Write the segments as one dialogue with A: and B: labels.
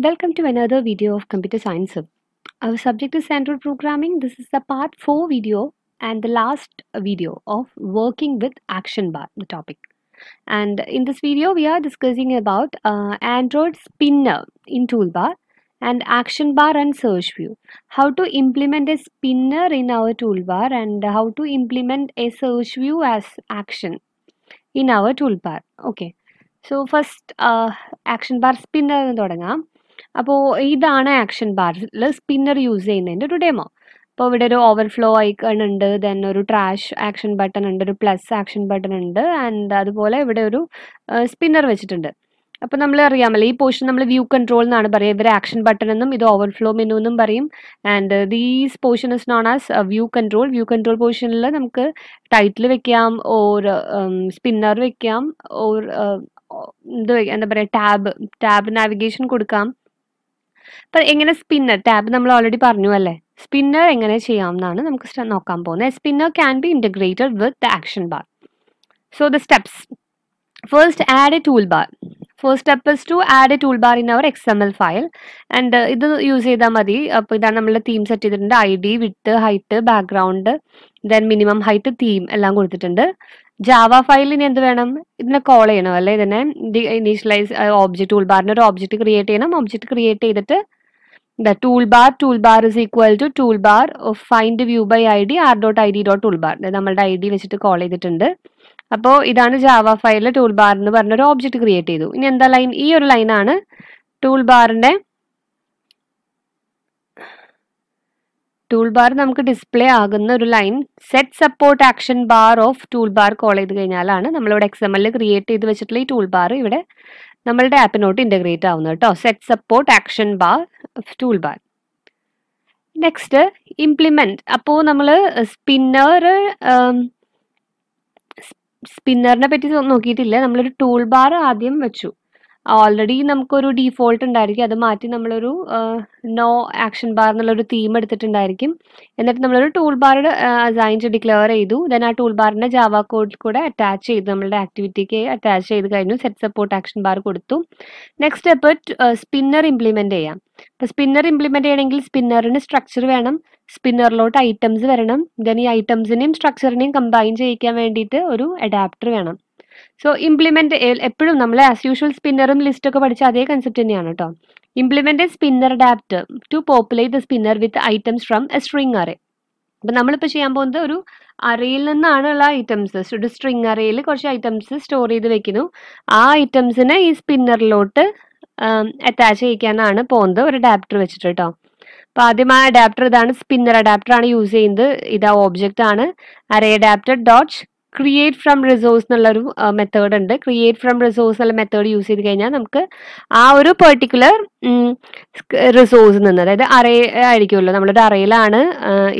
A: Welcome to another video of Computer Science Hub. Our subject is Android programming. This is the part 4 video and the last video of working with action bar, the topic. And in this video, we are discussing about uh, Android spinner in toolbar and action bar and search view. How to implement a spinner in our toolbar and how to implement a search view as action in our toolbar. Okay. So first uh, action bar spinner അപ്പോൾ ഇതാണ് action ബാറിൽ spinner use ചെയ്യുന്നതിൻ്റെ ഒരു demo അപ്പോൾ ഇവിടെ ഒരു overflow icon ഉണ്ട് then ഒരു ട്രാഷ് ആക്ഷൻ ബട്ടൺ ഉണ്ട് ഒരു പ്ലസ് ആക്ഷൻ ബട്ടൺ ഉണ്ട് ആൻഡ് അതുപോലെ ഇവിടെ ഒരു സ്പിന്നർ വെച്ചിട്ടുണ്ട് അപ്പോൾ നമ്മൾ അറിയാമല്ലോ ഈ പോർഷൻ നമ്മൾ വ്യൂ കൺട്രോൾ എന്നാണ് പറയുക ഇവർ ആക്ഷൻ ബട്ടൺ എന്നും ഇത് ഓവർഫ്ലോ മെനു എന്നും പറയും and these portion is known as view control view control പോർഷനിൽ നമുക്ക് ടൈറ്റിൽ വെക്കാം ഓർ സ്പിന്നർ വെക്കാം ഓർ എന്താ എന്താ പറയുക ടാബ് ടാബ് നാവിഗേഷൻ കൊടുക്കാം അപ്പം എങ്ങനെ സ്പിന്നർ ടാബ് നമ്മൾ ഓൾറെഡി പറഞ്ഞു അല്ലേ സ്പിന്നർ എങ്ങനെ ചെയ്യാമെന്നാണ് നമുക്ക് നോക്കാൻ പോകുന്നത് spinner can be integrated with the action bar so the steps first add a toolbar first step is to add a toolbar in our X M L file and ഇത് use ചെയ്താൽ മതി അപ്പോൾ ഇതാണ് നമ്മൾ theme set ചെയ്തിട്ടുണ്ട് I D width height background then minimum height theme എല്ലാം കൊടുത്തിട്ടുണ്ട് Java ഫയലിന് എന്ത് വേണം ഇതിനെ കോൾ ചെയ്യണം അല്ലെ ഇതിനെ ഇനീഷ്യലൈസ് ഓബ്ജക്ട് ടൂൾ ബാറിന് ഒരു ഓബ്ജക്ട് ക്രിയേറ്റ് ചെയ്യണം ഒബ്ജക്റ്റ് ക്രിയേറ്റ് ചെയ്തിട്ട് the toolbar toolbar is equal to toolbar of find view by id r dot id dot toolbar നമ്മളുടെ ഐ ഡി വെച്ചിട്ട് കോൾ ചെയ്തിട്ടുണ്ട് അപ്പോൾ ഇതാണ് ജാവ ഫയലിൽ ടൂൾ ബാർ എന്ന് പറഞ്ഞൊരു ഓബ്ജക്ട് ക്രിയേറ്റ് ചെയ്തു ഇനി എന്താ ലൈൻ ഈ ഒരു ലൈനാണ് ടൂൾ ബാറിൻ്റെ ടൂൾ ബാർ നമുക്ക് ഡിസ്പ്ലേ ആകുന്ന ഒരു line set support action bar of tool toolbar call ചെയ്ത് കഴിഞ്ഞാലാണ് നമ്മളിവിടെ എക്സ് എം ക്രിയേറ്റ് ചെയ്ത് വെച്ചിട്ടുള്ള ഈ ടൂൾ ബാർ ഇവിടെ നമ്മളുടെ ആപ്പിനോട്ട് ഇൻ്റഗ്രേറ്റ് ആവുന്നത് കേട്ടോ set support action bar of tool toolbar next implement അപ്പോൾ നമ്മൾ സ്പിന്നർ സ്പിന്നറിനെ പറ്റി നോക്കിയിട്ടില്ല നമ്മളൊരു ടൂൾ ബാർ ആദ്യം വെച്ചു ഓൾറെഡി നമുക്കൊരു ഡീഫോൾട്ട് ഉണ്ടായിരിക്കും അത് മാറ്റി നമ്മളൊരു നോ ആക്ഷൻ ബാർ എന്നുള്ളൊരു തീം എടുത്തിട്ടുണ്ടായിരിക്കും എന്നിട്ട് നമ്മളൊരു ടൂൾ ബാർ അസൈൻ ഡിക്ലെയർ ചെയ്തു ദെൻ ആ ടൂൾ ബാറിൻ്റെ ജാവ കോഡിൽ കൂടെ അറ്റാച്ച് ചെയ്തു നമ്മളുടെ ആക്ടിവിറ്റിക്ക് അറ്റാച്ച് ചെയ്ത് കഴിഞ്ഞു സെറ്റ് സപ്പോർട്ട് ആക്ഷൻ ബാർ കൊടുത്തു നെക്സ്റ്റ് സ്റ്റെപ്പ് സ്പിന്നർ ഇംപ്ലിമെൻ്റ് ചെയ്യാം അപ്പോൾ സ്പിന്നർ ഇംപ്ലിമെൻ്റ് ചെയ്യണമെങ്കിൽ സ്പിന്നറിന് സ്ട്രക്ചർ വേണം സ്പിന്നറിലോട്ട് ഐറ്റംസ് വരണം ദെൻ ഈ ഐറ്റംസിനെയും സ്ട്രക്ചറിനെയും കമ്പൈൻ ചെയ്യിക്കാൻ വേണ്ടിയിട്ട് ഒരു അഡാപ്റ്റർ വേണം സോ ഇംപ്ലിമെന്റ് എപ്പോഴും നമ്മൾ ആസ് യൂഷ്വൽ സ്പിന്നറും ലിസ്റ്റ് ഒക്കെ പഠിച്ച അതേ കൺസെപ്റ്റ് തന്നെയാണ് കേട്ടോ implement spinner adapter to populate the spinner with items from a string array അപ്പൊ നമ്മളിപ്പോ ചെയ്യാൻ പോകുന്നത് ഒരു അറയിൽ നിന്നാണുള്ള ഐറ്റംസ് ഒരു സ്ട്രിംഗ് അറയിൽ കുറച്ച് ഐറ്റംസ് സ്റ്റോർ ചെയ്ത് വെക്കുന്നു ആ ഐറ്റംസിനെ ഈ സ്പിന്നറിലോട്ട് അറ്റാച്ച് ചെയ്യിക്കാനാണ് പോകുന്നത് ഒരു അഡാപ്റ്റർ വെച്ചിട്ട് കേട്ടോ അപ്പോൾ ആദ്യമായ അഡാപ്റ്റർ ഇതാണ് സ്പിന്നർ അഡാപ്റ്റർ ആണ് യൂസ് ചെയ്യുന്നത് ഇതാ ഓബ്ജക്റ്റ് ആണ് array adapter dot create from resource എന്നുള്ളൊരു മെത്തേഡ് ഉണ്ട് ക്രിയേറ്റ് ഫ്രം റിസോഴ്സ് എന്നുള്ള മെത്തേഡ് യൂസ് ചെയ്ത് കഴിഞ്ഞാൽ നമുക്ക് ആ ഒരു പെർട്ടിക്കുലർ റിസോഴ്സ് നിന്ന് അതായത് അറേ ആയിരിക്കുമല്ലോ നമ്മളൊരു അറയിലാണ്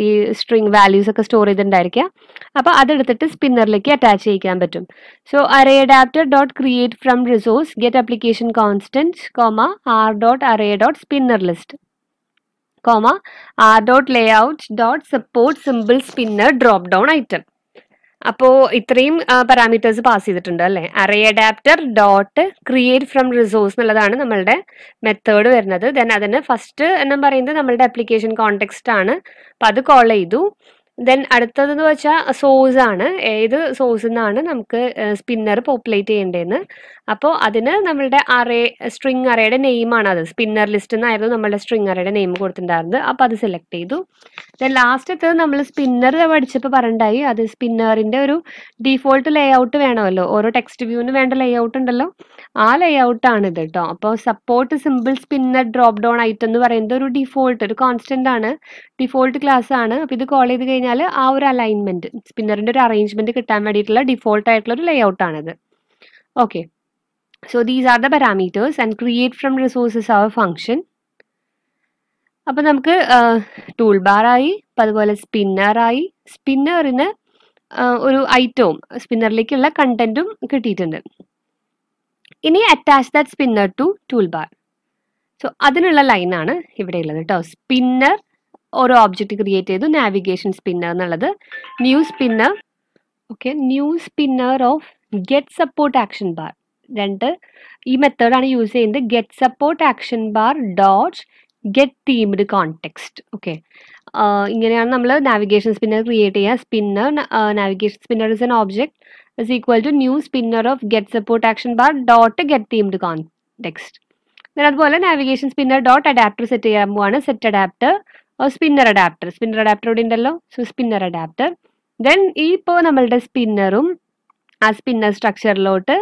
A: ഈ സ്ട്രിങ് വാല്യൂസ് ഒക്കെ സ്റ്റോർ ചെയ്തിട്ടുണ്ടായിരിക്കുക അപ്പോൾ അതെടുത്തിട്ട് സ്പിന്നറിലേക്ക് അറ്റാച്ച് ചെയ്യിക്കാൻ പറ്റും so array adapter dot create from resource get application constant comma R dot array dot spinner list comma R dot layout dot support simple spinner drop down item അപ്പോൾ ഇത്രയും പാരാമീറ്റേഴ്സ് പാസ് ചെയ്തിട്ടുണ്ട് അല്ലേ array adapter dot create from resource എന്നുള്ളതാണ് നമ്മളുടെ method വരുന്നത് then അതിന് first എന്നും പറയുന്നത് നമ്മളുടെ ആപ്ലിക്കേഷൻ കോണ്ടെക്സ്റ്റ് ആണ് അപ്പോൾ അത് കോൾ ചെയ്തു ദെൻ അടുത്തതെന്ന് വെച്ചാൽ സോസ് ആണ് ഏത് സോസിൽ നിന്നാണ് നമുക്ക് സ്പിന്നർ പോപ്പുലേറ്റ് ചെയ്യേണ്ടതെന്ന് അപ്പോൾ അതിന് നമ്മളുടെ അറേ സ്ട്രിങ് അറേയുടെ നെയിമാണ് അത് സ്പിന്നർ ലിസ്റ്റ് എന്നായിരുന്നു നമ്മളുടെ സ്ട്രിങ് അറേയുടെ നെയിം കൊടുത്തിട്ടുണ്ടായിരുന്നത് അപ്പോൾ അത് സെലക്ട് ചെയ്തു ദെൻ ലാസ്റ്റ് എത്തത് നമ്മൾ സ്പിന്നർ പഠിച്ചപ്പോൾ പറഞ്ഞായി അത് സ്പിന്നറിൻ്റെ ഒരു ഡിഫോൾട്ട് ലേ ഔട്ട് വേണമല്ലോ ഓരോ ടെക്സ്റ്റ് വ്യൂവിന് വേണ്ട ലേ ഔട്ട് ഉണ്ടല്ലോ ആ ലേ ഔട്ടാണ് ഇത് കേട്ടോ അപ്പോൾ support simple spinner drop down item എന്ന് പറയുന്നത് ഒരു ഡിഫോൾട്ട് ഒരു കോൺസ്റ്റൻ്റ് ആണ് ഡിഫോൾട്ട് ക്ലാസ് ആണ് അപ്പോൾ ഇത് കോൾ ചെയ്ത് കഴിഞ്ഞാൽ കഴിഞ്ഞാൽ ആ ഒരു അലൈൻമെന്റ് സ്പിന്നറിന്റെ ഒരു അറേഞ്ച്മെന്റ് കിട്ടാൻ വേണ്ടിയിട്ടുള്ള ഡിഫോൾട്ട് ആയിട്ടുള്ള ഒരു ലേ ഔട്ടാണിത് okay so these are the parameters and create from resources our function അപ്പൊ നമുക്ക് ടൂൾ ബാറായി അപ്പൊ അതുപോലെ സ്പിന്നറായി സ്പിന്നറിന് ഒരു ഐറ്റവും സ്പിന്നറിലേക്കുള്ള കണ്ടന്റും കിട്ടിയിട്ടുണ്ട് ഇനി attach that spinner to toolbar so അതിനുള്ള ലൈനാണ് ഇവിടെ ഉള്ളത് കേട്ടോ സ്പിന്നർ ഓരോ ഓബ്ജക്റ്റ് ക്രിയേറ്റ് ചെയ്തു നാവിഗേഷൻ സ്പിന്നർ എന്നുള്ളത് new spinner okay new spinner of get support action bar രണ്ട് ഈ മെത്തേഡാണ് യൂസ് ചെയ്യുന്നത് get support action bar dot get themed context okay ഇങ്ങനെയാണ് നമ്മൾ നാവിഗേഷൻ സ്പിന്നർ ക്രിയേറ്റ് ചെയ്യുക spinner navigation spinner is an object is equal to new spinner of get support action bar dot get themed context അതുപോലെ navigation spinner dot adapter set ചെയ്യാൻ പോവാണ് set adapter spinner adapter spinner adapter ഇവിടെ ഉണ്ടല്ലോ so spinner adapter then ഈ ഇപ്പോൾ നമ്മളുടെ സ്പിന്നറും ആ spinner സ്ട്രക്ചറിലോട്ട്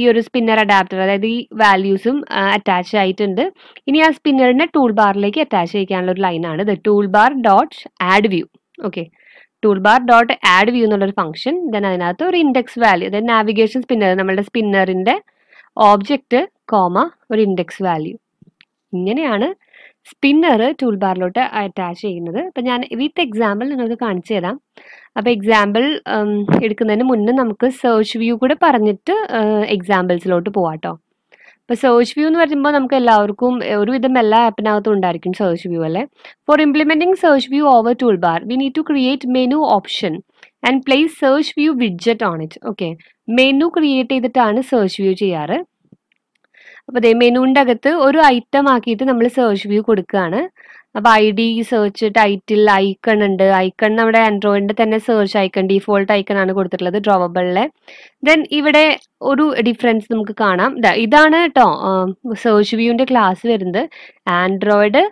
A: ഈ ഒരു സ്പിന്നർ അഡാപ്റ്റർ അതായത് ഈ വാല്യൂസും അറ്റാച്ച് ആയിട്ടുണ്ട് ഇനി ആ സ്പിന്നറിൻ്റെ ടൂൾ ബാറിലേക്ക് അറ്റാച്ച് ചെയ്യിക്കാനുള്ള ഒരു ലൈനാണ് ഇത് tool bar dot add view okay tool bar dot add view എന്നുള്ളൊരു ഫംഗ്ഷൻ ദെൻ അതിനകത്ത് ഒരു ഇൻഡെക്സ് വാല്യൂ അതായത് നാവിഗേഷൻ സ്പിന്നർ നമ്മളുടെ സ്പിന്നറിൻ്റെ ഓബ്ജക്റ്റ് കോമ ഒരു ഇൻഡെക്സ് വാല്യൂ ഇങ്ങനെയാണ് സ്പിന്നർ ടൂൾ ബാറിലോട്ട് അറ്റാച്ച് ചെയ്യുന്നത് അപ്പം ഞാൻ വിത്ത് എക്സാമ്പിൾ നിങ്ങൾക്ക് കാണിച്ചു തരാം അപ്പോൾ എക്സാമ്പിൾ എടുക്കുന്നതിന് മുന്നേ നമുക്ക് സെർച്ച് വ്യൂ കൂടെ പറഞ്ഞിട്ട് എക്സാമ്പിൾസിലോട്ട് പോവാട്ടോ അപ്പോൾ സെർച്ച് വ്യൂ എന്ന് പറയുമ്പോൾ നമുക്ക് എല്ലാവർക്കും ഒരുവിധം എല്ലാ ആപ്പിനകത്തും ഉണ്ടായിരിക്കും സെർച്ച് വ്യൂ അല്ലേ for implementing search view over toolbar we need to create menu option and place search view widget on it okay menu create ചെയ്തിട്ടാണ് സെർച്ച് വ്യൂ ചെയ്യാറ് അപ്പൊ അതേ മെനുവിൻ്റെ അകത്ത് ഒരു ഐറ്റം ആക്കിയിട്ട് നമ്മൾ സെർച്ച് വ്യൂ കൊടുക്കുകയാണ് അപ്പോൾ I D search title icon ഉണ്ട് ഐക്കൺ നമ്മുടെ ആൻഡ്രോയിഡിന്റെ തന്നെ സെർച്ച് ഐക്കൺ ഡിഫോൾട്ട് ഐക്കൺ ആണ് കൊടുത്തിട്ടുള്ളത് ഡ്രോവബിളിലെ ദെൻ ഇവിടെ ഒരു ഡിഫറൻസ് നമുക്ക് കാണാം ഇതാണ് കേട്ടോ സെർച്ച് വ്യൂവിന്റെ ക്ലാസ് വരുന്നത് Android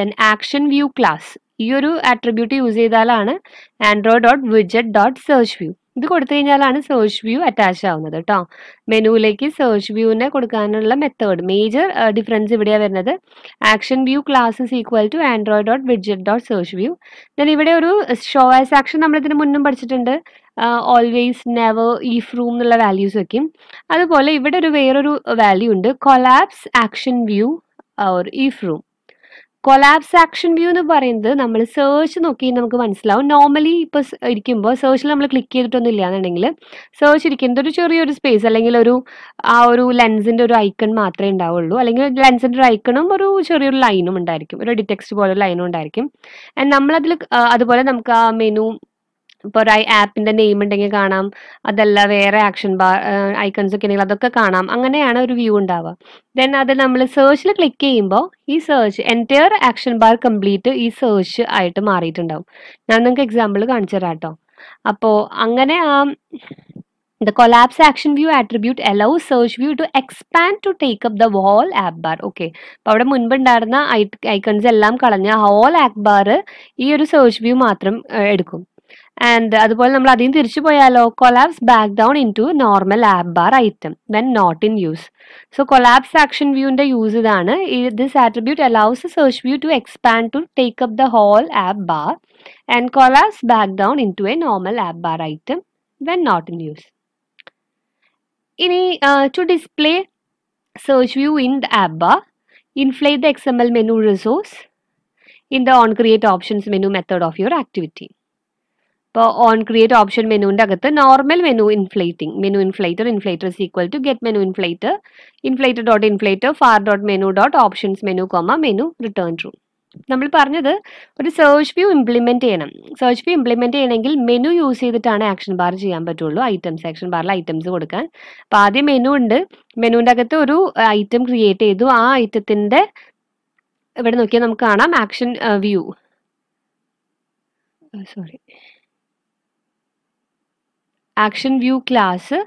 A: then action view class ഈ ഒരു ആട്രിബ്യൂട്ട് യൂസ് ചെയ്താലാണ് ആൻഡ്രോയിഡ് ഡോട്ട് വിജറ്റ് ഡോട്ട് സെർച്ച് വ്യൂ ഇത് കൊടുത്തു കഴിഞ്ഞാലാണ് സെർച്ച് വ്യൂ അറ്റാച്ച് ആവുന്നത് കേട്ടോ മെനുവിലേക്ക് സെർച്ച് വ്യൂവിനെ കൊടുക്കാനുള്ള മെത്തേഡ് മേജർ ഡിഫറൻസ് ഇവിടെയാണ് വരുന്നത് action view classes equal to Android dot widget dot search view then ഇവിടെ ഒരു ഷോ ആസ് ആക്ഷൻ നമ്മൾ ഇതിന് മുന്നും പഠിച്ചിട്ടുണ്ട് ഓൾവേസ് നെവർ ഈഫ് റൂം എന്നുള്ള വാല്യൂസ് വയ്ക്കും അതുപോലെ ഇവിടെ ഒരു വേറൊരു വാല്യൂ ഉണ്ട് collapse action view or if room collapse action view എന്ന് പറയുന്നത് നമ്മൾ സേർച്ച് നോക്കി നമുക്ക് മനസ്സിലാവും നോർമലി ഇപ്പോൾ ഇരിക്കുമ്പോൾ സേർച്ചിൽ നമ്മൾ ക്ലിക്ക് ചെയ്തിട്ടൊന്നും ഇല്ല എന്നുണ്ടെങ്കിൽ സേർച്ച് ഇരിക്കുന്നത് ഒരു ചെറിയൊരു സ്പേസ് അല്ലെങ്കിൽ ഒരു ആ ഒരു ലെൻസിൻ്റെ ഒരു ഐക്കൺ മാത്രമേ ഉണ്ടാവുള്ളൂ അല്ലെങ്കിൽ ലെൻസിൻ്റെ ഒരു ഐക്കണും ഒരു ചെറിയൊരു ലൈനും ഉണ്ടായിരിക്കും ഒരു ഡിറ്റെക്സ്റ്റ് പോലെ ലൈനും ഉണ്ടായിരിക്കും ആൻഡ് നമ്മളതിൽ അതുപോലെ നമുക്ക് ആ മെനു ഇപ്പോൾ ഒരു ആപ്പിന്റെ നെയിം ഉണ്ടെങ്കിൽ കാണാം അതല്ല വേറെ ആക്ഷൻ ബാർ ഐക്കൺസ് ഒക്കെ ഉണ്ടെങ്കിൽ അതൊക്കെ കാണാം അങ്ങനെയാണ് ഒരു വ്യൂ ഉണ്ടാവുക ദെൻ അത് നമ്മൾ സെർച്ചിൽ ക്ലിക്ക് ചെയ്യുമ്പോൾ ഈ search entire action bar complete ഈ സെർച്ച് ആയിട്ട് മാറിയിട്ടുണ്ടാവും ഞാൻ നിങ്ങൾക്ക് എക്സാമ്പിൾ കാണിച്ചു തരാം കേട്ടോ അപ്പോൾ അങ്ങനെ ആ the collapse action view attribute allow search view to expand to take up the whole app bar okay അപ്പോൾ അവിടെ മുൻപ് ഉണ്ടായിരുന്ന ഐക്കൺസ് എല്ലാം കളഞ്ഞ ഹോൾ ആപ്പ് ബാർ ഈ ഒരു സെർച്ച് വ്യൂ മാത്രം എടുക്കും ആൻഡ് അതുപോലെ നമ്മൾ അതിൽ നിന്ന് തിരിച്ചു പോയാലോ collapse back down into normal app bar item when not in use so collapse action വ്യൂവിൻ്റെ യൂസ് ഇതാണ് this attribute allows search view to expand to take up the whole app bar and collapse back down into a normal app bar item when not in use ഇനി to display search view in the app bar inflate the X M L menu resource in the on create options menu method of your activity ഇപ്പോൾ on create option മെനുവിൻ്റെ അകത്ത് normal menu inflating menu inflater inflater is equal to get menu inflater inflater dot inflater far dot menu dot options menu comma menu return true നമ്മൾ പറഞ്ഞത് ഒരു search view implement ചെയ്യണം search view implement ചെയ്യണമെങ്കിൽ menu use ചെയ്തിട്ടാണ് action bar ചെയ്യാൻ പറ്റുള്ളൂ items action ബാറിൽ items കൊടുക്കാൻ അപ്പം ആദ്യം മെനു ഉണ്ട് മെനുവിൻ്റെ അകത്ത് ഒരു ഐറ്റം ക്രിയേറ്റ് ചെയ്തു ആ ഐറ്റത്തിൻ്റെ ഇവിടെ നോക്കിയാൽ നമുക്ക് കാണാം action view sorry action view class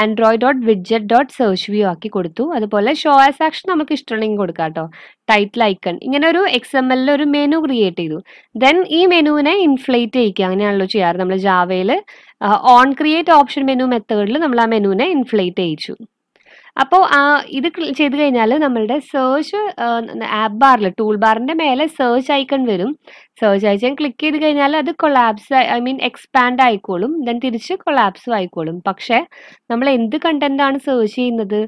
A: Android dot widget dot search view ആക്കി കൊടുത്തു അതുപോലെ ഷോ ആസ് ആക്ഷൻ നമുക്ക് ഇഷ്ടമുണ്ടെങ്കിൽ കൊടുക്കാം കേട്ടോ ടൈറ്റിൽ ഐക്കൺ ഇങ്ങനെ ഒരു എക്സ് എം എല്ലിൽ ഒരു മെനു ക്രിയേറ്റ് ചെയ്തു ദെൻ ഈ മെനുവിനെ ഇൻഫ്ലേറ്റ് ചെയ്യിക്കുക അങ്ങനെയാണല്ലോ ചെയ്യാറ് നമ്മൾ ജാവയിൽ ഓൺ ക്രിയേറ്റ് ഓപ്ഷൻ മെനു മെത്തേഡിൽ നമ്മൾ ആ മെനുവിനെ ഇൻഫ്ലേറ്റ് ചെയ്യിച്ചു അപ്പോൾ ഇത് ചെയ്ത് കഴിഞ്ഞാൽ നമ്മളുടെ സെർച്ച് ആപ്പ് ബാറിൽ ടൂൾ ബാറിൻ്റെ മേലെ സെർച്ച് ഐക്കൺ വരും സെർച്ച് ഐക്കൺ ക്ലിക്ക് ചെയ്ത് കഴിഞ്ഞാൽ അത് കൊളാപ്സ് ഐ മീൻ എക്സ്പാൻഡ് ആയിക്കോളും ദെൻ തിരിച്ച് കൊളാപ്സും ആയിക്കോളും പക്ഷേ നമ്മൾ എന്ത് കണ്ടൻറ്റാണ് സെർച്ച് ചെയ്യുന്നത്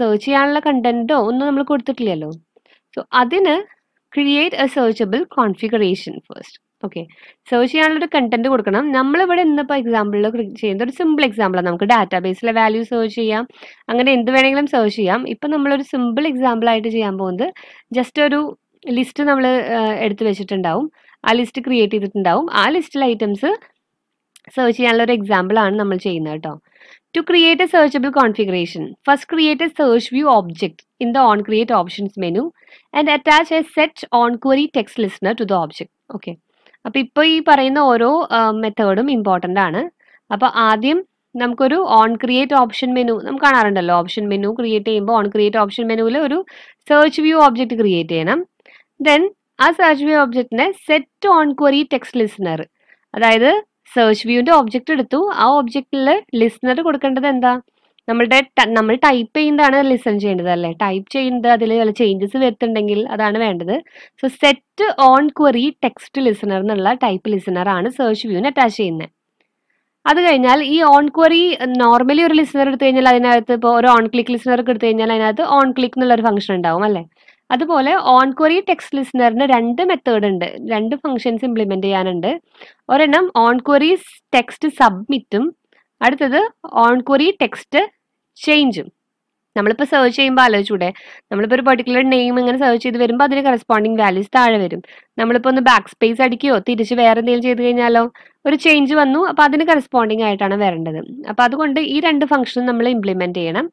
A: സെർച്ച് ചെയ്യാനുള്ള കണ്ടൻറ്റോ ഒന്നും നമ്മൾ കൊടുത്തിട്ടില്ലല്ലോ സോ അതിന് create a searchable configuration first okay search ചെയ്യാനുള്ളൊരു കണ്ടന്റ് കൊടുക്കണം നമ്മളിവിടെ ഇന്നിപ്പോൾ എക്സാമ്പിളിൽ ചെയ്യുന്നത് ഒരു സിമ്പിൾ എക്സാമ്പിളാണ് നമുക്ക് ബേസിലെ വാല്യൂ സെർച്ച് ചെയ്യാം അങ്ങനെ എന്ത് വേണമെങ്കിലും സെർച്ച് ചെയ്യാം ഇപ്പം നമ്മളൊരു സിമ്പിൾ എക്സാമ്പിളായിട്ട് ചെയ്യാൻ പോകുന്നത് ജസ്റ്റ് ഒരു ലിസ്റ്റ് നമ്മൾ എടുത്തു വെച്ചിട്ടുണ്ടാവും ആ ലിസ്റ്റ് ക്രിയേറ്റ് ചെയ്തിട്ടുണ്ടാവും ആ ലിസ്റ്റിലെ ഐറ്റംസ് സെർച്ച് ചെയ്യാനുള്ള ഒരു എക്സാമ്പിൾ ആണ് നമ്മൾ ചെയ്യുന്നത് കേട്ടോ to create a searchable configuration first create a search view object in the on create options menu and attach a set on query text listener to the object okay അപ്പൊ ഇപ്പൊ ഈ പറയുന്ന ഓരോ മെത്തേഡും ഇമ്പോർട്ടന്റ് ആണ് അപ്പൊ ആദ്യം നമുക്കൊരു ഓൺ ക്രിയേറ്റ് ഓപ്ഷൻ മെനു നമുക്ക് കാണാറുണ്ടല്ലോ ഓപ്ഷൻ മെനു ക്രിയേറ്റ് ചെയ്യുമ്പോൾ ഓൺ ക്രിയേറ്റ് ഓപ്ഷൻ മെനുവിൽ ഒരു സെർച്ച് വ്യൂ ഓബ്ജക്റ്റ് ക്രിയേറ്റ് ചെയ്യണം ദെൻ ആ സെർച്ച് വ്യൂ ഓബ്ജക്റ്റിനെ set on query text listener അതായത് സെർച്ച് വ്യൂവിന്റെ ഓബ്ജക്റ്റ് എടുത്തു ആ ഓബ്ജക്റ്റിൽ ലിസണർ കൊടുക്കേണ്ടത് എന്താ നമ്മളുടെ നമ്മൾ ടൈപ്പ് ചെയ്യുന്നതാണ് ലിസൺ ചെയ്യേണ്ടത് അല്ലേ ടൈപ്പ് ചെയ്യുന്നത് അതിൽ വല്ല ചേഞ്ചസ് വരുത്തുണ്ടെങ്കിൽ അതാണ് വേണ്ടത് so set on query text listener എന്നുള്ള ടൈപ്പ് ലിസണർ ആണ് സെർച്ച് വ്യൂവിന് അറ്റാച്ച് ചെയ്യുന്നത് അത് കഴിഞ്ഞാൽ ഈ ഓൺ ക്വറി നോർമലി ഒരു ലിസണർ എടുത്തു കഴിഞ്ഞാൽ അതിനകത്ത് ഇപ്പോൾ ഒരു ഓൺ ക്ലിക്ക് ലിസണർ ഒക്കെ എടുത്തു കഴിഞ്ഞാൽ അതിനകത്ത് ഓൺ ക്ലിക്ക് എന്നുള്ളൊരു ഫംഗ്ഷൻ ഉണ്ടാവും അല്ലേ അതുപോലെ ഓൺ ക്വറി ടെക്സ്റ്റ് ലിസണറിന് രണ്ട് മെത്തേഡ് ഉണ്ട് രണ്ട് ഫംഗ്ഷൻസ് ഇംപ്ലിമെന്റ് ചെയ്യാനുണ്ട് ഒരെണ്ണം ഓൺ ക്വറി ടെക്സ്റ്റ് സബ്മിറ്റും അടുത്തത് ഓൺ ക്വറി ടെക്സ്റ്റ് ചേഞ്ചും നമ്മളിപ്പോൾ സെർച്ച് ചെയ്യുമ്പോൾ ആലോചിച്ചൂടെ നമ്മളിപ്പോൾ ഒരു പെർട്ടിക്കുലർ നെയിം ഇങ്ങനെ സെർച്ച് ചെയ്ത് വരുമ്പോൾ അതിന് കറസ്പോണ്ടിങ് വാല്യൂസ് താഴെ വരും നമ്മളിപ്പോൾ ഒന്ന് ബാക്ക് സ്പേസ് അടിക്കുകയോ തിരിച്ച് വേറെ എന്തെങ്കിലും ചെയ്ത് കഴിഞ്ഞാലോ ഒരു ചേഞ്ച് വന്നു അപ്പോൾ അതിന് കറസ്പോണ്ടിങ് ആയിട്ടാണ് വരേണ്ടത് അപ്പോൾ അതുകൊണ്ട് ഈ രണ്ട് ഫംഗ്ഷനും നമ്മൾ ഇംപ്ലിമെൻറ്റ് ചെയ്യണം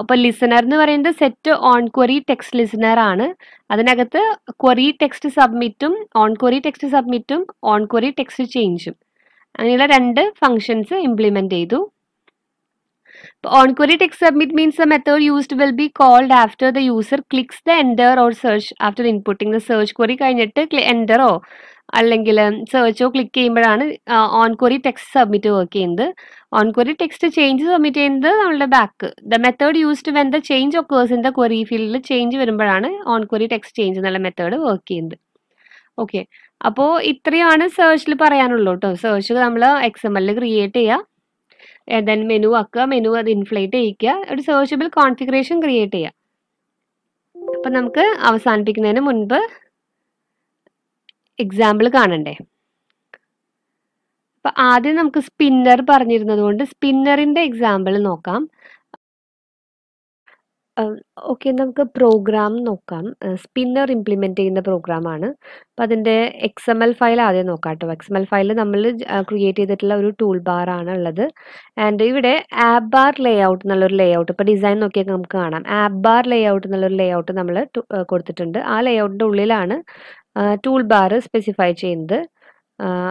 A: അപ്പോൾ ലിസണർ എന്ന് പറയുന്നത് set on query text listener ആണ് അതിനകത്ത് ക്വറി ടെക്സ്റ്റ് സബ്മിറ്റും ഓൺ ക്വറി ടെക്സ്റ്റ് സബ്മിറ്റും ഓൺ ക്വറി ടെക്സ്റ്റ് ചേഞ്ചും അങ്ങനെയുള്ള രണ്ട് ഫംഗ്ഷൻസ് ഇംപ്ലിമെൻറ്റ് ചെയ്തു On query tick submit means the method used will be called after the user clicks the enter or search after inputting the search query കഴിഞ്ഞിട്ട് എൻ്ററോ അല്ലെങ്കിൽ സെർച്ചോ click ചെയ്യുമ്പോഴാണ് on query text submit work ചെയ്യുന്നത് on query text change submit ചെയ്യുന്നത് നമ്മളുടെ back the method used when the change occurs in the query ഫീൽഡിൽ change വരുമ്പോഴാണ് ഓൺ ക്വറി ടെക്സ്റ്റ് ചേഞ്ച് എന്നുള്ള മെത്തേഡ് വർക്ക് ചെയ്യുന്നത് ഓക്കെ അപ്പോൾ ഇത്രയാണ് സെർച്ചിൽ പറയാനുള്ളൂ കേട്ടോ സെർച്ച് നമ്മൾ എക്സ് എം എല്ലിൽ ക്രിയേറ്റ് ചെയ്യുക ദെൻ മെനു ആക്കുക മെനു അത് ഇൻഫ്ലേറ്റ് ചെയ്യിക്കുക ഒരു സെർച്ചബിൾ കോൺഫിഗറേഷൻ ക്രിയേറ്റ് ചെയ്യുക അപ്പം നമുക്ക് അവസാനിപ്പിക്കുന്നതിന് മുൻപ് എക്സാമ്പിൾ കാണണ്ടേ അപ്പം ആദ്യം നമുക്ക് സ്പിന്നർ പറഞ്ഞിരുന്നത് കൊണ്ട് സ്പിന്നറിൻ്റെ എക്സാമ്പിൾ നോക്കാം ഓക്കെ നമുക്ക് പ്രോഗ്രാം നോക്കാം സ്പിന്നർ ഇംപ്ലിമെൻ്റ് ചെയ്യുന്ന പ്രോഗ്രാമാണ് അപ്പം അതിൻ്റെ എക്സ് എം എൽ ഫയൽ ആദ്യം നോക്കാം കേട്ടോ എക്സ് എം എൽ ഫയൽ നമ്മൾ ക്രിയേറ്റ് ചെയ്തിട്ടുള്ള ഒരു ടൂൾ ബാർ ആണ് ഉള്ളത് ആൻഡ് ഇവിടെ ആപ്പ് ബാർ ലേ ഔട്ട് എന്നുള്ളൊരു ലേ ഔട്ട് ഇപ്പോൾ ഡിസൈൻ നോക്കിയൊക്കെ നമുക്ക് കാണാം ആപ്പ് ബാർ ലേ ഔട്ട് എന്നുള്ളൊരു ലേ ഔട്ട് നമ്മൾ കൊടുത്തിട്ടുണ്ട് ആ ലേ ഔട്ടിൻ്റെ ഉള്ളിലാണ് ടൂൾ ബാർ സ്പെസിഫൈ ചെയ്യുന്നത്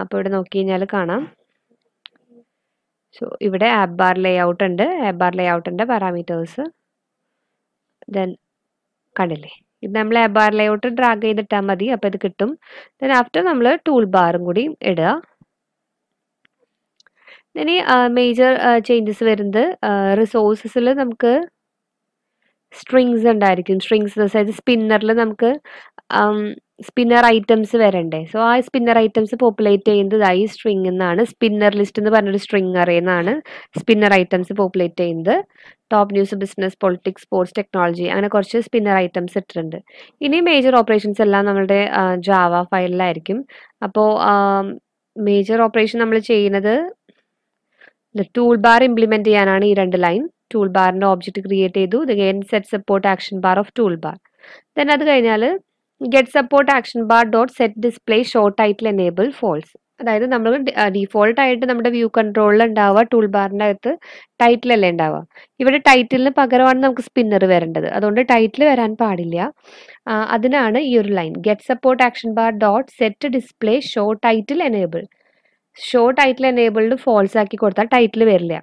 A: അപ്പോൾ ഇവിടെ നോക്കി കഴിഞ്ഞാൽ കാണാം സോ ഇവിടെ ആപ്പ് ബാർ ലേ ഔട്ട് ഉണ്ട് ആപ്പ് ബാർ ലേ ഔട്ടിൻ്റെ പാരാമീറ്റേഴ്സ് ദെൻ കണ്ടില്ലേ ഇത് നമ്മൾ എബാറിലോട്ട് ഡ്രാഗ് ചെയ്തിട്ടാൽ മതി അപ്പോൾ ഇത് കിട്ടും ദെൻ ആഫ്റ്റർ നമ്മൾ ടൂൾ ബാറും കൂടി ഇടുക ഇനി മേജർ ചേഞ്ചസ് വരുന്നത് റിസോഴ്സസിൽ നമുക്ക് സ്ട്രിങ്സ് ഉണ്ടായിരിക്കും സ്ട്രിങ്സ് അതായത് സ്പിന്നറിൽ നമുക്ക് സ്പിന്നർ ഐറ്റംസ് വരണ്ടേ സോ ആ സ്പിന്നർ ഐറ്റംസ് പോപ്പുലേറ്റ് ചെയ്യുന്നതായി സ്ട്രിങ് എന്നാണ് സ്പിന്നർ ലിസ്റ്റ് എന്ന് പറഞ്ഞൊരു സ്ട്രിങ് അറിയുന്നതാണ് സ്പിന്നർ ഐറ്റംസ് പോപ്പുലേറ്റ് ചെയ്യുന്നത് top news business politics sports technology അങ്ങനെ കുറച്ച് സ്പിന്നർ ഐറ്റംസ് ഇട്ടിട്ടുണ്ട് ഇനി മേജർ ഓപ്പറേഷൻസ് എല്ലാം നമ്മുടെ ജാവ ഫയലിലായിരിക്കും അപ്പോൾ മേജർ ഓപ്പറേഷൻ നമ്മൾ ചെയ്യുന്നത് ടൂൾ ബാർ ഇംപ്ലിമെന്റ് ചെയ്യാനാണ് ഈ രണ്ട് ലൈൻ ടൂൾ ബാറിൻ്റെ ഓബ്ജക്റ്റ് ക്രിയേറ്റ് ചെയ്തു the gain set support action bar of tool bar then അത് കഴിഞ്ഞാൽ get support action bar dot set display short ആയിട്ട് എനേബിൾ ഫോൾസ് അതായത് നമ്മൾ ഡിഫോൾട്ട് ആയിട്ട് നമ്മുടെ വ്യൂ കൺട്രോളിൽ ഉണ്ടാവുക ടൂൾ ബാറിൻ്റെ അകത്ത് അല്ലേ ഉണ്ടാവുക ഇവിടെ ടൈറ്റിലിന് പകരമാണ് നമുക്ക് സ്പിന്നർ വരേണ്ടത് അതുകൊണ്ട് ടൈറ്റിൽ വരാൻ പാടില്ല അതിനാണ് ഈ ഒരു line get support action bar dot set display show title enable short title enabled false ആക്കി കൊടുത്താൽ ടൈറ്റിൽ വരില്ല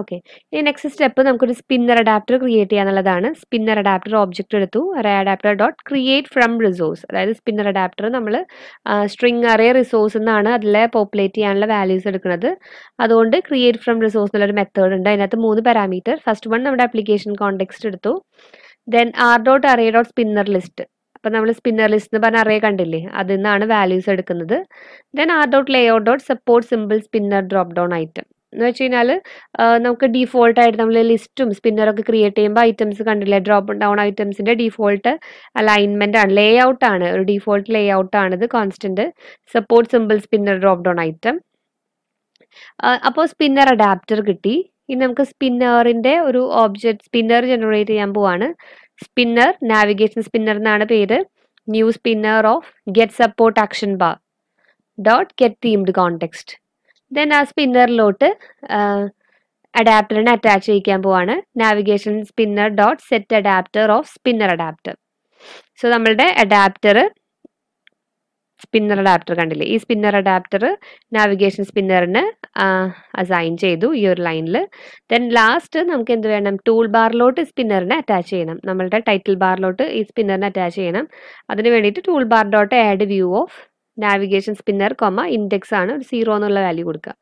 A: ഓക്കെ ഇനി നെക്സ്റ്റ് സ്റ്റെപ്പ് നമുക്കൊരു സ്പിന്നർ അഡാപ്റ്റർ ക്രിയേറ്റ് ചെയ്യാന്നുള്ളതാണ് സ്പിന്നർ അഡാപ്റ്റർ ഓബ്ജക്റ്റ് എടുത്തു array adapter dot create from resource അതായത് spinner adapter നമ്മൾ string array resource എന്നാണ് അതിലെ പോപ്പുലേറ്റ് ചെയ്യാനുള്ള വാല്യൂസ് എടുക്കുന്നത് അതുകൊണ്ട് ക്രിയേറ്റ് ഫ്രം റിസോഴ്സ് എന്നുള്ളൊരു മെത്തേഡ് ഉണ്ട് അതിനകത്ത് മൂന്ന് പാരാമീറ്റർ ഫസ്റ്റ് വൺ നമ്മുടെ ആപ്ലിക്കേഷൻ കോണ്ടെക്സ്റ്റ് എടുത്തു then R dot array dot spinner list അപ്പം നമ്മൾ സ്പിന്നർ ലിസ്റ്റ് എന്ന് പറഞ്ഞ അറേ കണ്ടില്ലേ അതിൽ നിന്നാണ് വാല്യൂസ് എടുക്കുന്നത് then R dot layout dot support simple spinner drop down item എന്ന് വെച്ച് കഴിഞ്ഞാൽ നമുക്ക് ഡീഫോൾട്ട് ആയിട്ട് നമ്മൾ ലിസ്റ്റും സ്പിന്നറൊക്കെ ക്രിയേറ്റ് ചെയ്യുമ്പോൾ ഐറ്റംസ് കണ്ടില്ലേ ഡ്രോപ്പ് ഡൗൺ ഐറ്റംസിൻ്റെ ഡീഫോൾട്ട് അലൈൻമെൻ്റ് ആണ് ലേ ഔട്ട് ആണ് ഒരു ഡീഫോൾട്ട് ലേ ഔട്ട് ആണിത് constant support simple spinner drop down item അപ്പോൾ സ്പിന്നർ അഡാപ്റ്റർ കിട്ടി ഇനി നമുക്ക് സ്പിന്നറിൻ്റെ ഒരു ഓബ്ജക്റ്റ് സ്പിന്നർ ജനറേറ്റ് ചെയ്യാൻ പോവാണ് സ്പിന്നർ നാവിഗേഷൻ സ്പിന്നർ എന്നാണ് പേര് new spinner of get support action bar dot get themed context then ആ സ്പിന്നറിലോട്ട് അഡാപ്റ്ററിനെ അറ്റാച്ച് ചെയ്യിക്കാൻ പോവാണ് navigation spinner dot set adapter of spinner adapter so നമ്മളുടെ അഡാപ്റ്റർ സ്പിന്നർ അഡാപ്റ്റർ കണ്ടില്ലേ ഈ സ്പിന്നർ അഡാപ്റ്റർ നാവിഗേഷൻ സ്പിന്നറിന് അസൈൻ ചെയ്തു ഈ ഒരു ലൈനിൽ ദെൻ ലാസ്റ്റ് നമുക്ക് എന്ത് വേണം ടൂൾ ബാറിലോട്ട് സ്പിന്നറിനെ അറ്റാച്ച് ചെയ്യണം നമ്മളുടെ ടൈറ്റിൽ ബാറിലോട്ട് ഈ സ്പിന്നറിനെ അറ്റാച്ച് ചെയ്യണം അതിന് വേണ്ടിയിട്ട് tool bar dot add view of navigation spinner comma index ആണ് ഒരു സീറോ എന്നുള്ള വാല്യൂ കൊടുക്കുക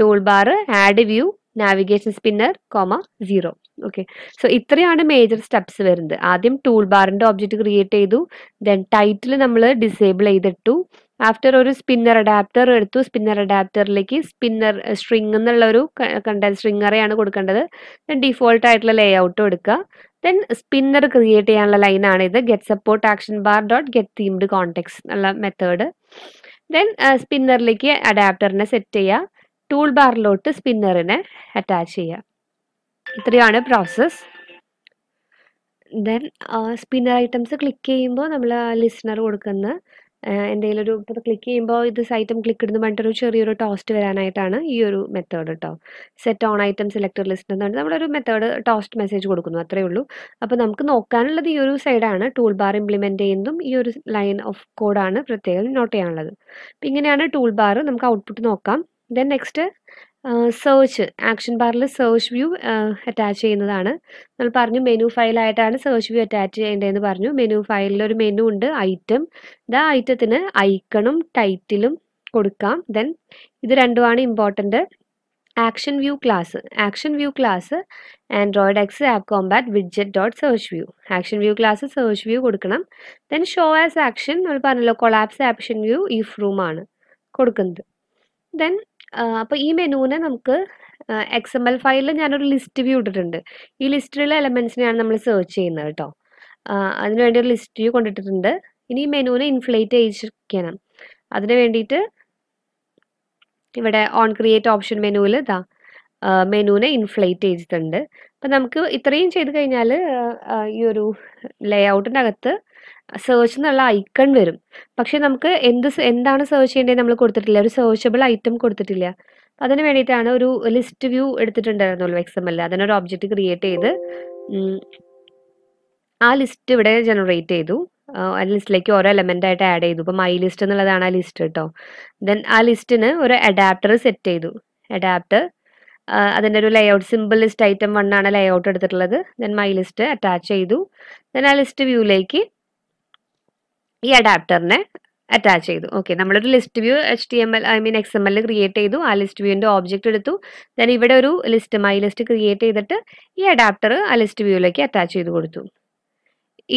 A: tool bar add view navigation spinner comma zero okay so ഇത്രയാണ് മേജർ സ്റ്റെപ്സ് വരുന്നത് ആദ്യം ടൂൾ ബാറിന്റെ ഓബ്ജക്റ്റ് ക്രിയേറ്റ് ചെയ്തു ദെൻ ടൈറ്റിൽ നമ്മൾ ഡിസേബിൾ ചെയ്തിട്ടു ആഫ്റ്റർ ഒരു സ്പിന്നർ അഡാപ്റ്റർ എടുത്തു സ്പിന്നർ അഡാപ്റ്ററിലേക്ക് സ്പിന്നർ സ്ട്രിങ് എന്നുള്ള ഒരു കണ്ടന്റ് സ്ട്രിങ്ങറെയാണ് കൊടുക്കേണ്ടത് ഡിഫോൾട്ട് ആയിട്ടുള്ള ലേ ഔട്ടും എടുക്കുക ദെൻ സ്പിന്നർ ക്രിയേറ്റ് ചെയ്യാനുള്ള ലൈനാണ് ഇത് get support action bar dot get themed context എന്നുള്ള മെത്തേഡ് ദെൻ സ്പിന്നറിലേക്ക് അഡാപ്റ്ററിനെ സെറ്റ് ചെയ്യുക ടൂൾ ബാറിലോട്ട് സ്പിന്നറിനെ അറ്റാച്ച് ചെയ്യുക ഇത്രയാണ് process then spinner items click ചെയ്യുമ്പോൾ നമ്മൾ ലിസ്ണർ കൊടുക്കുന്ന എന്തെങ്കിലും ഒരു ഇപ്പോൾ ക്ലിക്ക് ചെയ്യുമ്പോൾ ഇത് സൈറ്റം ക്ലിക്ക് ഇടുന്ന ഒരു ചെറിയൊരു ടോസ്റ്റ് വരാനായിട്ടാണ് ഈ ഒരു മെത്തേഡ് കേട്ടോ set on item selector list എന്ന് പറഞ്ഞാൽ നമ്മളൊരു മെത്തേഡ് ടോസ്റ്റ് മെസ്സേജ് കൊടുക്കുന്നു അത്രയേ ഉള്ളൂ അപ്പോൾ നമുക്ക് നോക്കാനുള്ളത് ഈ ഒരു സൈഡാണ് ടൂൾ ബാർ ഇംപ്ലിമെൻറ്റ് ചെയ്യുന്നതും ഈ ഒരു ലൈൻ ഓഫ് കോഡാണ് പ്രത്യേകം നോട്ട് ചെയ്യാനുള്ളത് അപ്പോൾ ഇങ്ങനെയാണ് ടൂൾ ബാർ നമുക്ക് ഔട്ട്പുട്ട് നോക്കാം ദെൻ നെക്സ്റ്റ് സേർച്ച് ആക്ഷൻ ബാറിൽ സേർച്ച് വ്യൂ അറ്റാച്ച് ചെയ്യുന്നതാണ് നമ്മൾ പറഞ്ഞു മെനു ഫയലായിട്ടാണ് സേർച്ച് വ്യൂ അറ്റാച്ച് ചെയ്യേണ്ടതെന്ന് പറഞ്ഞു മെനു ഫയലിൽ ഒരു മെനു ഉണ്ട് ഐറ്റം ഇത് ഐറ്റത്തിന് ഐക്കണും ടൈറ്റിലും കൊടുക്കാം ദെൻ ഇത് രണ്ടുമാണ് important action view class action view class android X app compat widget dot search view action view class search view കൊടുക്കണം ദെൻ ഷോ ആസ് ആക്ഷൻ നമ്മൾ പറഞ്ഞല്ലോ കൊളാപ്സ് ആപ്ഷൻ വ്യൂ ഈ ഫ്രൂമാണ് കൊടുക്കുന്നത് ദെൻ അപ്പോൾ ഈ മെനുവിനെ നമുക്ക് എക്സ് എം എൽ ഫയലിൽ ഞാനൊരു ലിസ്റ്റ് വ്യൂ ഇട്ടിട്ടുണ്ട് ഈ ലിസ്റ്റിലുള്ള എലമെൻസിനെയാണ് നമ്മൾ സെർച്ച് ചെയ്യുന്നത് കേട്ടോ അതിനുവേണ്ടി ഒരു ലിസ്റ്റ് വ്യൂ കൊണ്ടിട്ടിട്ടുണ്ട് ഇനി ഈ മെനുവിനെ ഇൻഫ്ലേറ്റ് ചെയ്യിച്ചിരിക്കണം അതിന് വേണ്ടിയിട്ട് ഇവിടെ ഓൺ ക്രിയേറ്റ് ഓപ്ഷൻ മെനുവിൽ ഇതാ മെനുവിനെ ഇൻഫ്ലേറ്റ് ചെയ്തിട്ടുണ്ട് അപ്പം നമുക്ക് ഇത്രയും ചെയ്ത് കഴിഞ്ഞാൽ ഈ ഒരു ലേ ഔട്ടിൻ്റെ അകത്ത് സെർച്ച് എന്നുള്ള ഐക്കൺ വരും പക്ഷെ നമുക്ക് എന്ത് എന്താണ് സെർച്ച് ചെയ്യേണ്ടത് നമ്മൾ കൊടുത്തിട്ടില്ല ഒരു സെർച്ചബിൾ ഐറ്റം കൊടുത്തിട്ടില്ല അപ്പം അതിന് വേണ്ടിയിട്ടാണ് ഒരു ലിസ്റ്റ് വ്യൂ എടുത്തിട്ടുണ്ടായിരുന്നുള്ളൂ എക്സ് എം എൽ അതിനൊരു ഒബ്ജക്റ്റ് ക്രിയേറ്റ് ചെയ്ത് ആ ലിസ്റ്റ് ഇവിടെ ജനറേറ്റ് ചെയ്തു ആ ലിസ്റ്റിലേക്ക് ഓരോ എലമെന്റ് ആയിട്ട് ആഡ് ചെയ്തു ഇപ്പൊ മൈ ലിസ്റ്റ് എന്നുള്ളതാണ് ആ ലിസ്റ്റ് കേട്ടോ ദെൻ ആ ലിസ്റ്റിന് ഒരു അഡാപ്റ്റർ സെറ്റ് ചെയ്തു അഡാപ്റ്റർ അതിൻ്റെ ഒരു ലേഔട്ട് സിമ്പിൾ ലിസ്റ്റ് ഐറ്റം ആണ് ലേഔട്ട് എടുത്തിട്ടുള്ളത് ദെൻ മൈ ലിസ്റ്റ് അറ്റാച്ച് ചെയ്തു ദെൻ ആ ലിസ്റ്റ് വ്യൂയിലേക്ക് ഈ അഡാപ്റ്ററിനെ അറ്റാച്ച് ചെയ്തു ഓക്കെ നമ്മളൊരു list view H T M L I mean X M L create ചെയ്തു ആ ലിസ്റ്റ് വ്യൂവിൻ്റെ ഓബ്ജക്റ്റ് എടുത്തു ദൻ ഇവിടെ ഒരു ലിസ്റ്റ് മൈ ലിസ്റ്റ് ക്രിയേറ്റ് ചെയ്തിട്ട് ഈ അഡാപ്റ്റർ ആ ലിസ്റ്റ് വ്യൂവിലേക്ക് അറ്റാച്ച് ചെയ്ത് കൊടുത്തു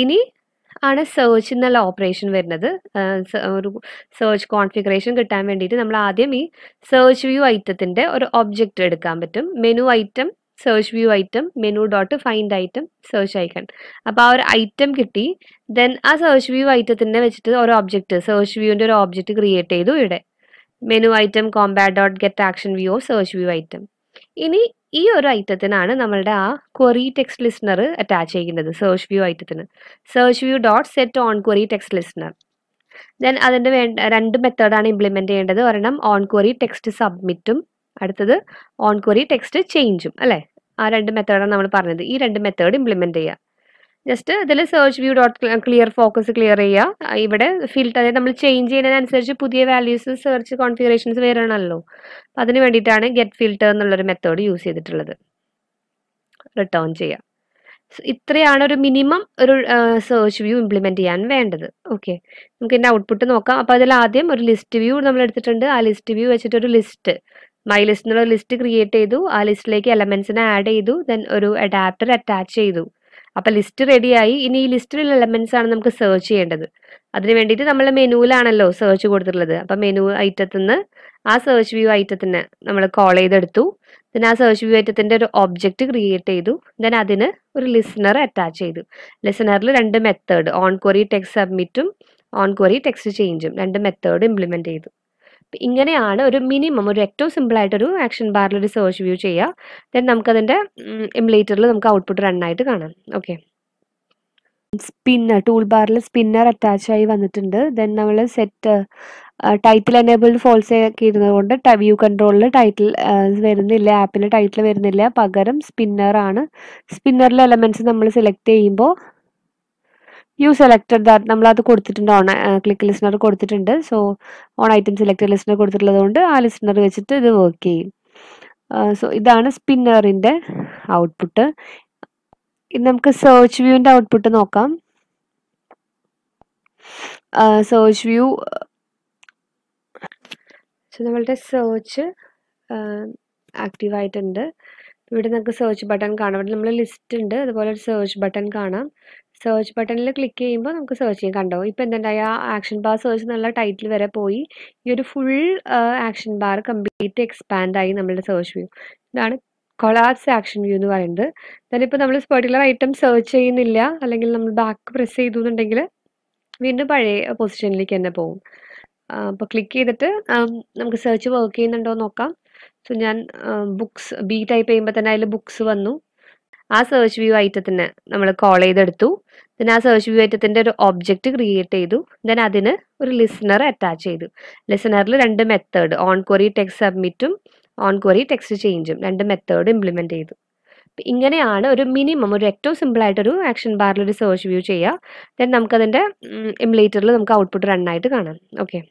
A: ഇനി ആണ് സേർച്ച് എന്നുള്ള ഓപ്പറേഷൻ വരുന്നത് ഒരു സെർച്ച് കോൺഫിഗറേഷൻ കിട്ടാൻ വേണ്ടിയിട്ട് നമ്മൾ ആദ്യം ഈ സെർച്ച് വ്യൂ ഐറ്റത്തിൻ്റെ ഒരു ഒബ്ജക്റ്റ് എടുക്കാൻ പറ്റും menu item search view item menu dot find item search icon അപ്പോൾ ആ ഒരു ഐറ്റം കിട്ടി ദെൻ ആ സെർച്ച് വ്യൂ ഐറ്റത്തിനെ വെച്ചിട്ട് ഒരു ഓബ്ജക്റ്റ് സെർച്ച് വ്യൂവിൻ്റെ ഒരു ഓബ്ജക്റ്റ് ക്രിയേറ്റ് ചെയ്തു ഇവിടെ menu item compat dot get action view of search view item ഇനി ഈ ഒരു ഐറ്റത്തിനാണ് നമ്മളുടെ ആ ക്വറി ടെക്സ്റ്റ് ലിസ്ണർ അറ്റാച്ച് ചെയ്യുന്നത് സെർച്ച് വ്യൂ ഐറ്റത്തിന് search view dot set on query text listener then അതിൻ്റെ വേണ്ട രണ്ട് മെത്തേഡാണ് ഇംപ്ലിമെൻ്റ് ചെയ്യേണ്ടത് ഒരെണ്ണം ഓൺ ക്വറി ടെക്സ്റ്റ് സബ്മിറ്റും അടുത്തത് ഓൺ ക്വറി ടെക്സ്റ്റ് ചേഞ്ചും അല്ലേ ആ രണ്ട് മെത്തേഡാണ് നമ്മൾ പറഞ്ഞത് ഈ രണ്ട് മെത്തേഡ് ഇംപ്ലിമെൻറ്റ് ചെയ്യുക ജസ്റ്റ് ഇതിൽ search view dot clear focus clear ചെയ്യുക ഇവിടെ ഫിൽട്ടർ അതായത് നമ്മൾ ചേഞ്ച് ചെയ്യുന്നതിനനുസരിച്ച് പുതിയ വാല്യൂസ് സെർച്ച് കോൺഫിഗറേഷൻസ് വരണമല്ലോ അപ്പം അതിന് വേണ്ടിയിട്ടാണ് ഗെറ്റ് ഫിൽറ്റർ എന്നുള്ളൊരു മെത്തേഡ് യൂസ് ചെയ്തിട്ടുള്ളത് റിട്ടേൺ ചെയ്യുക ഇത്രയാണ് ഒരു മിനിമം ഒരു സെർച്ച് വ്യൂ ഇംപ്ലിമെൻറ്റ് ചെയ്യാൻ വേണ്ടത് ഓക്കെ നമുക്ക് ഇതിൻ്റെ ഔട്ട്പുട്ട് നോക്കാം അപ്പോൾ അതിൽ ആദ്യം ഒരു ലിസ്റ്റ് വ്യൂ നമ്മൾ എടുത്തിട്ടുണ്ട് ആ ലിസ്റ്റ് വ്യൂ വെച്ചിട്ടൊരു ലിസ്റ്റ് മൈ ലിസ്റ്റ് എന്നുള്ള ലിസ്റ്റ് ക്രിയേറ്റ് ചെയ്തു ആ ലിസ്റ്റിലേക്ക് എലമെന്റ്സിനെ ആഡ് ചെയ്തു ദെൻ ഒരു അഡാപ്റ്റർ അറ്റാച്ച് ചെയ്തു അപ്പോൾ ലിസ്റ്റ് റെഡിയായി ഇനി ഈ ലിസ്റ്റിലുള്ള എലമെന്റ്സ് ആണ് നമുക്ക് സെർച്ച് ചെയ്യേണ്ടത് അതിന് വേണ്ടിയിട്ട് നമ്മൾ മെനുവിലാണല്ലോ സെർച്ച് കൊടുത്തിട്ടുള്ളത് അപ്പോൾ മെനു ഐറ്റത്തിൽ നിന്ന് ആ സെർച്ച് വ്യൂ ഐറ്റത്തിന് നമ്മൾ കോൾ ചെയ്തെടുത്തു ദെൻ ആ സെർച്ച് വ്യൂ ഐറ്റത്തിന്റെ ഒരു ഒബ്ജക്റ്റ് ക്രിയേറ്റ് ചെയ്തു ദെൻ അതിന് ഒരു ലിസണർ അറ്റാച്ച് ചെയ്തു ലിസണറിൽ രണ്ട് മെത്തേഡ് ഓൺ ക്വറി ടെക്സ്റ്റ് സബ്മിറ്റും ഓൺ ക്വറി ടെക്സ്റ്റ് ചേഞ്ചും രണ്ട് മെത്തേഡ് ഇംപ്ലിമെന്റ് ചെയ്തു ഇങ്ങനെയാണ് ഒരു മിനിമം ഒരു ഏറ്റവും സിമ്പിളായിട്ടൊരു ആക്ഷൻ ബാറിൽ ഒരു സെർച്ച് വ്യൂ ചെയ്യുക ദെൻ നമുക്കതിൻ്റെ എംബ്ലേറ്ററിൽ നമുക്ക് ഔട്ട്പുട്ട് റണ്ണായിട്ട് കാണാം ഓക്കെ സ്പിന്നർ ടൂൾ ബാറിൽ സ്പിന്നർ അറ്റാച്ച് ആയി വന്നിട്ടുണ്ട് ദെൻ നമ്മൾ സെറ്റ് ടൈറ്റിൽ എനേബിൾഡ് ഫോൾസ് ആക്കിയിരുന്നത് കൊണ്ട് വ്യൂ കൺട്രോളിൽ ടൈറ്റിൽ വരുന്നില്ല ആപ്പിൽ ടൈറ്റിൽ വരുന്നില്ല പകരം സ്പിന്നർ ആണ് സ്പിന്നറിലെ എലമെൻറ്റ്സ് നമ്മൾ സെലക്ട് ചെയ്യുമ്പോൾ യു സെലക്ടഡ് ദാറ്റ് നമ്മളത് കൊടുത്തിട്ടുണ്ട് ഓൺ ക്ലിക്ക് ലിസ്ണർ കൊടുത്തിട്ടുണ്ട് so on item selected listener കൊടുത്തിട്ടുള്ളത് കൊണ്ട് ആ ലിസ്ണർ വെച്ചിട്ട് ഇത് വർക്ക് ചെയ്യും സോ ഇതാണ് സ്പിന്നറിൻ്റെ ഔട്ട്പുട്ട് ഇത് നമുക്ക് സെർച്ച് വ്യൂവിൻ്റെ ഔട്ട്പുട്ട് നോക്കാം സെർച്ച് വ്യൂ സോ നമ്മളുടെ സെർച്ച് ആക്റ്റീവായിട്ടുണ്ട് ഇവിടെ നമുക്ക് സെർച്ച് ബട്ടൺ കാണാം ഇവിടെ നമ്മൾ ലിസ്റ്റ് ഉണ്ട് അതുപോലെ ഒരു സെർച്ച് ബട്ടൺ കാണാം സെർച്ച് ബട്ടണിൽ ക്ലിക്ക് ചെയ്യുമ്പോൾ നമുക്ക് സെർച്ച് ചെയ്യാം കണ്ടോ ഇപ്പം എന്തുണ്ടായി ആക്ഷൻ ബാർ സെർച്ച് എന്നുള്ള ടൈറ്റിൽ വരെ പോയി ഈ ഒരു full action bar complete expand ആയി നമ്മളുടെ സെർച്ച് വ്യൂ ഇതാണ് കൊളാസ് ആക്ഷൻ വ്യൂ എന്ന് പറയുന്നത് ഞാനിപ്പോൾ നമ്മൾ പെർട്ടിക്കുലർ ഐറ്റം സെർച്ച് ചെയ്യുന്നില്ല അല്ലെങ്കിൽ നമ്മൾ ബാക്ക് പ്രസ് ചെയ്തു എന്നുണ്ടെങ്കിൽ വീണ്ടും പഴയ പൊസിഷനിലേക്ക് തന്നെ പോകും അപ്പോൾ ക്ലിക്ക് ചെയ്തിട്ട് നമുക്ക് സെർച്ച് വർക്ക് ചെയ്യുന്നുണ്ടോ നോക്കാം സോ ഞാൻ ബുക്സ് ബി ടൈപ്പ് ചെയ്യുമ്പോൾ തന്നെ അതിൽ ബുക്സ് വന്നു ആ സെർച്ച് വ്യൂ ഐറ്റത്തിന് നമ്മൾ കോൾ ചെയ്തെടുത്തു ദെൻ ആ സെർച്ച് വ്യൂ ഐറ്റത്തിൻ്റെ ഒരു ഒബ്ജക്റ്റ് ക്രിയേറ്റ് ചെയ്തു ദെൻ അതിന് ഒരു ലിസണർ അറ്റാച്ച് ചെയ്തു ലിസണറിൽ രണ്ട് മെത്തേഡ് ഓൺ ക്വറി ടെക്സ്റ്റ് സബ്മിറ്റും ഓൺ ക്വറി ടെക്സ്റ്റ് ചേഞ്ചും രണ്ട് മെത്തേഡ് ഇംപ്ലിമെൻറ്റ് ചെയ്തു ഇങ്ങനെയാണ് ഒരു മിനിമം ഒരു ഏറ്റവും സിമ്പിളായിട്ടൊരു ആക്ഷൻ ബാറിൽ ഒരു സെർച്ച് വ്യൂ ചെയ്യുക ദെൻ നമുക്കതിൻ്റെ എംലേറ്ററിൽ നമുക്ക് ഔട്ട്പുട്ട് റണ്ണായിട്ട് കാണാം ഓക്കെ